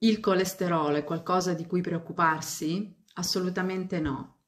il colesterolo è qualcosa di cui preoccuparsi? Assolutamente no.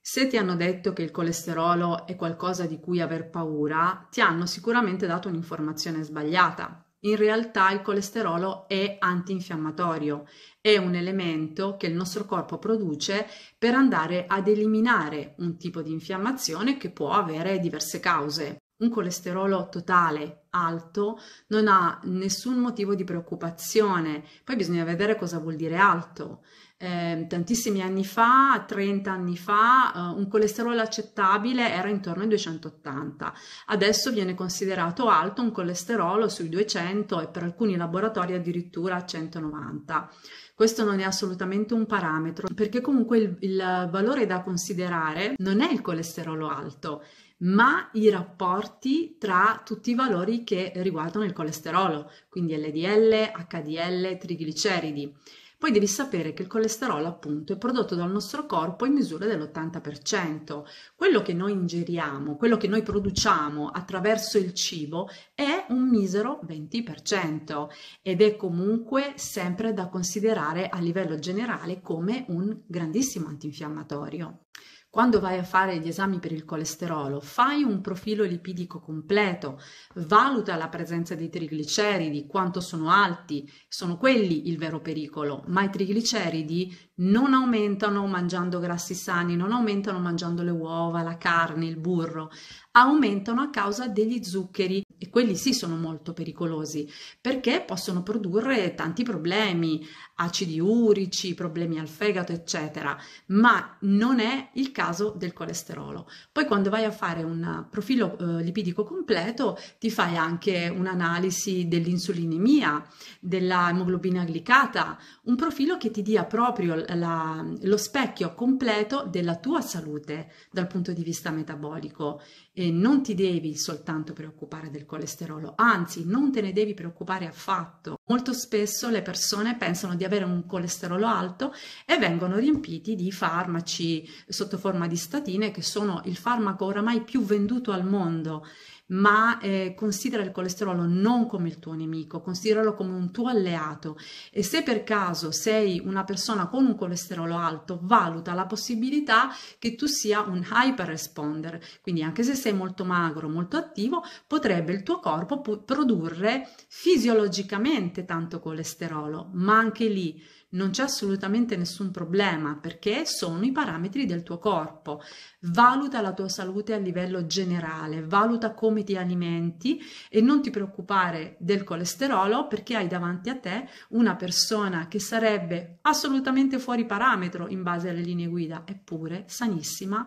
Se ti hanno detto che il colesterolo è qualcosa di cui aver paura, ti hanno sicuramente dato un'informazione sbagliata. In realtà il colesterolo è antinfiammatorio, è un elemento che il nostro corpo produce per andare ad eliminare un tipo di infiammazione che può avere diverse cause. Un colesterolo totale alto non ha nessun motivo di preoccupazione. Poi bisogna vedere cosa vuol dire alto. Eh, tantissimi anni fa, 30 anni fa, eh, un colesterolo accettabile era intorno ai 280. Adesso viene considerato alto un colesterolo sui 200 e per alcuni laboratori addirittura 190. Questo non è assolutamente un parametro perché comunque il, il valore da considerare non è il colesterolo alto, ma i rapporti tra tutti i valori che riguardano il colesterolo, quindi LDL, HDL, trigliceridi. Poi devi sapere che il colesterolo appunto è prodotto dal nostro corpo in misura dell'80%. Quello che noi ingeriamo, quello che noi produciamo attraverso il cibo è un misero 20% ed è comunque sempre da considerare a livello generale come un grandissimo antinfiammatorio. Quando vai a fare gli esami per il colesterolo, fai un profilo lipidico completo, valuta la presenza dei trigliceridi, quanto sono alti, sono quelli il vero pericolo, ma i trigliceridi non aumentano mangiando grassi sani, non aumentano mangiando le uova, la carne, il burro, aumentano a causa degli zuccheri e quelli sì sono molto pericolosi perché possono produrre tanti problemi, acidi urici, problemi al fegato, eccetera, ma non è il caso del colesterolo. Poi quando vai a fare un profilo eh, lipidico completo, ti fai anche un'analisi dell'insulinemia, della emoglobina glicata, un profilo che ti dia proprio la, lo specchio completo della tua salute dal punto di vista metabolico e non ti devi soltanto preoccupare del colesterolo, anzi non te ne devi preoccupare affatto. Molto spesso le persone pensano di avere un colesterolo alto e vengono riempiti di farmaci sotto forma di statine che sono il farmaco oramai più venduto al mondo ma eh, considera il colesterolo non come il tuo nemico, consideralo come un tuo alleato e se per caso sei una persona con un colesterolo alto, valuta la possibilità che tu sia un hyper responder, quindi anche se sei molto magro, molto attivo, potrebbe il tuo corpo produrre fisiologicamente tanto colesterolo, ma anche lì non c'è assolutamente nessun problema perché sono i parametri del tuo corpo. Valuta la tua salute a livello generale, valuta come ti alimenti e non ti preoccupare del colesterolo perché hai davanti a te una persona che sarebbe assolutamente fuori parametro in base alle linee guida, eppure sanissima,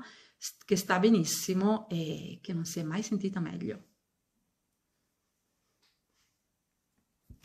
che sta benissimo e che non si è mai sentita meglio.